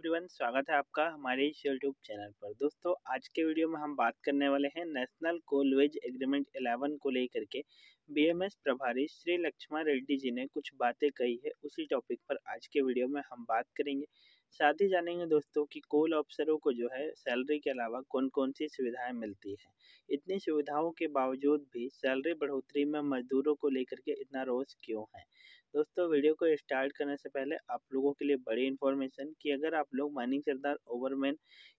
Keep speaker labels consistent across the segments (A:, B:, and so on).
A: everyone स्वागत है आपका हमारे इस यूट्यूब चैनल पर दोस्तों आज के वीडियो में हम बात करने वाले हैं नेशनल कोल वेज एग्रीमेंट 11 को लेकर के बीएमएस प्रभारी श्री लक्ष्मण रेड्डी जी ने कुछ बातें कही है उसी टॉपिक पर आज के वीडियो में हम बात करेंगे साथ ही जानेंगे दोस्तों कि कोल ऑफिसरों को जो है सैलरी के अलावा कौन कौन सी सुविधाएं मिलती है इतनी सुविधाओं के बावजूद भी सैलरी बढ़ोतरी में मजदूरों को लेकर के इतना रोष क्यों है दोस्तों वीडियो को स्टार्ट करने से पहले आप लोगों के लिए बड़ी इन्फॉर्मेशन कि अगर आप लोग मानिंग सरदार ओवरमैन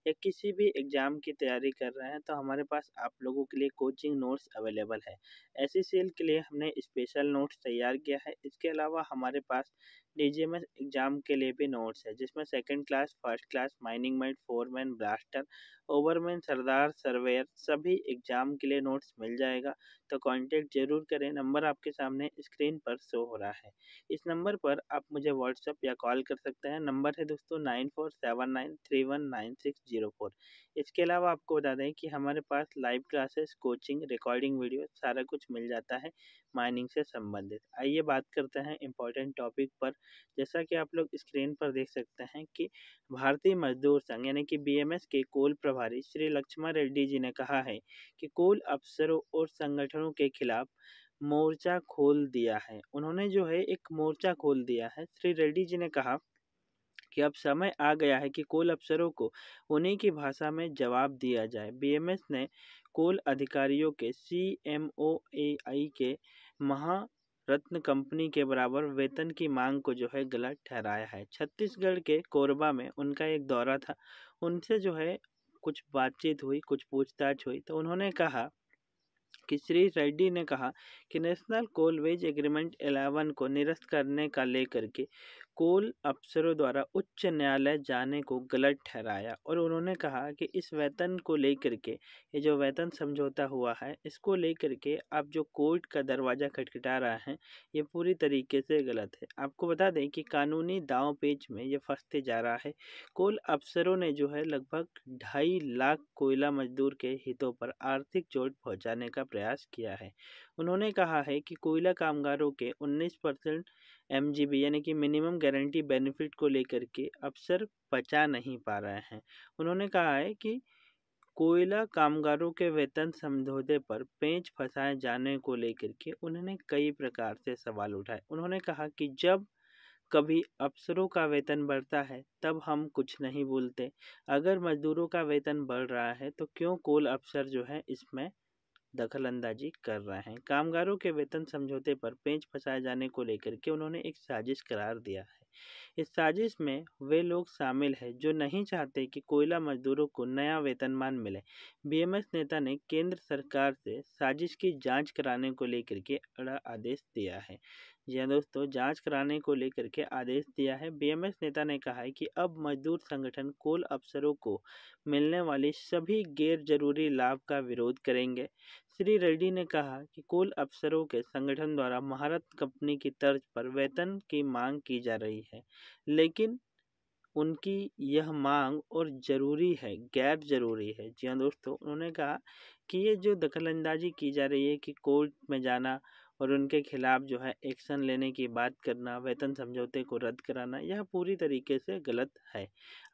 A: या किसी भी एग्ज़ाम की तैयारी कर रहे हैं तो हमारे पास आप लोगों के लिए कोचिंग नोट्स अवेलेबल है ऐसी सेल के लिए हमने स्पेशल नोट्स तैयार किया है इसके अलावा हमारे पास नीचे में एग्जाम के लिए भी नोट्स है जिसमें second class first class mining mind foreman blaster overman सरदार सर्वेयर सभी एग्जाम के लिए नोट्स मिल जाएगा तो कांटेक्ट जरूर करें नंबर आपके सामने स्क्रीन पर शो हो रहा है इस नंबर पर आप मुझे व्हाट्सअप या कॉल कर सकते हैं नंबर है दोस्तों nine four seven nine three one nine six zero four इसके अलावा आपको बता दें कि हमारे पास live classes coaching recording video सारा कुछ मिल जाता है माइनिंग से संबंधित आइए बात करते हैं इंपॉर्टेंट टॉपिक पर जैसा कि आप लोग स्क्रीन पर देख सकते हैं कि भारतीय मजदूर संघ यानी कि बीएमएस के कोल प्रभारी श्री लक्ष्मण रेड्डी जी ने कहा है कि कोल अफसरों और संगठनों के खिलाफ मोर्चा खोल दिया है उन्होंने जो है एक मोर्चा खोल दिया है श्री रेड्डी जी ने कहा कि अब समय आ गया है कि कोल अफसरों को उन्हीं की भाषा में जवाब दिया जाए बीएमएस ने कोल अधिकारियों के सी एम ओ ए आई के महा रत्न कंपनी के बराबर वेतन की मांग को जो है गलत ठहराया है छत्तीसगढ़ के कोरबा में उनका एक दौरा था उनसे जो है कुछ बातचीत हुई कुछ पूछताछ हुई तो उन्होंने कहा कि श्री रेड्डी ने कहा कि national coal wage agreement eleven को निरस्त करने का लेकर के कोल अफसरों द्वारा उच्च न्यायालय जाने को गलत ठहराया और उन्होंने कहा कि इस वेतन को लेकर के ये जो वेतन समझौता हुआ है इसको लेकर के आप जो कोर्ट का दरवाज़ा खटखटा रहे हैं ये पूरी तरीके से गलत है आपको बता दें कि कानूनी दाव पेच में ये फंसते जा रहा है कोल अफसरों ने जो है लगभग ढाई लाख कोयला मजदूर के हितों पर आर्थिक चोट पहुँचाने का प्रयास प्रयास किया है उन्होंने कहा है कि कोयला कामगारों के 19 परसेंट एम यानी कि मिनिमम गारंटी बेनिफिट को लेकर के अफसर बचा नहीं पा रहे हैं उन्होंने कहा है कि कोयला कामगारों के वेतन समझौते पर पेंच फंसाए जाने को लेकर के उन्होंने कई प्रकार से सवाल उठाए उन्होंने कहा कि जब कभी अफसरों का वेतन बढ़ता है तब हम कुछ नहीं बोलते अगर मजदूरों का वेतन बढ़ रहा है तो क्यों कोल अफसर जो है इसमें दखल अंदाजी कर रहे हैं कामगारों के वेतन समझौते पर पेंच फंसाए जाने को लेकर के उन्होंने एक साजिश करार दिया है इस साजिश में वे लोग शामिल हैं जो नहीं चाहते कि कोयला मजदूरों को नया वेतनमान मिले बीएमएस नेता ने केंद्र सरकार से साजिश की जांच कराने को लेकर के अड़ा आदेश दिया है जी हाँ दोस्तों जांच कराने को लेकर के आदेश दिया है बीएमएस नेता ने कहा है कि अब मजदूर संगठन कोल अफसरों को मिलने वाले सभी गैर जरूरी लाभ का विरोध करेंगे श्री रेड्डी ने कहा कि कुल अफसरों के संगठन द्वारा महारत कंपनी की तर्ज पर वेतन की मांग की जा रही है लेकिन उनकी यह मांग और ज़रूरी है गैर ज़रूरी है जी हाँ दोस्तों उन्होंने कहा कि ये जो दखलंदाजी की जा रही है कि कोर्ट में जाना और उनके खिलाफ जो है एक्शन लेने की बात करना वेतन समझौते को रद्द कराना यह पूरी तरीके से गलत है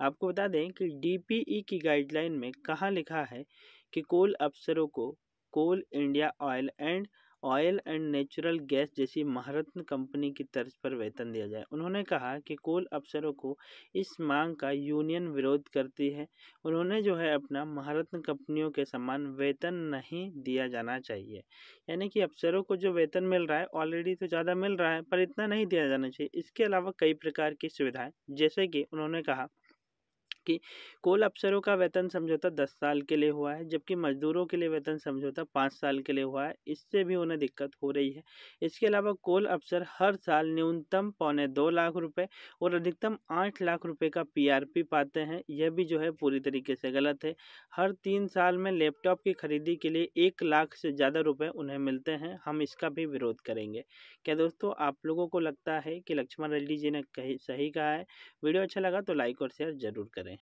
A: आपको बता दें कि डीपीई की गाइडलाइन में कहाँ लिखा है कि कोल अफसरों को Coal India oil and oil and natural gas जैसी महारत्न कंपनी की तर्ज पर वेतन दिया जाए उन्होंने कहा कि कोल अफसरों को इस मांग का यूनियन विरोध करती है उन्होंने जो है अपना महारत्न कंपनियों के समान वेतन नहीं दिया जाना चाहिए यानी कि अफसरों को जो वेतन मिल रहा है ऑलरेडी तो ज़्यादा मिल रहा है पर इतना नहीं दिया जाना चाहिए इसके अलावा कई प्रकार की सुविधाएँ जैसे कि उन्होंने कहा जबकि कोल अफसरों का वेतन समझौता दस साल के लिए हुआ है जबकि मजदूरों के लिए वेतन समझौता पाँच साल के लिए हुआ है इससे भी उन्हें दिक्कत हो रही है इसके अलावा कोल अफसर हर साल न्यूनतम पौने दो लाख रुपये और अधिकतम आठ लाख रुपये का पीआरपी पाते हैं यह भी जो है पूरी तरीके से गलत है हर तीन साल में लैपटॉप की खरीदी के लिए एक लाख से ज़्यादा रुपये उन्हें मिलते हैं हम इसका भी विरोध करेंगे क्या दोस्तों आप लोगों को लगता है कि लक्ष्मण रेड्डी जी ने कही सही कहा है वीडियो अच्छा लगा तो लाइक और शेयर ज़रूर करें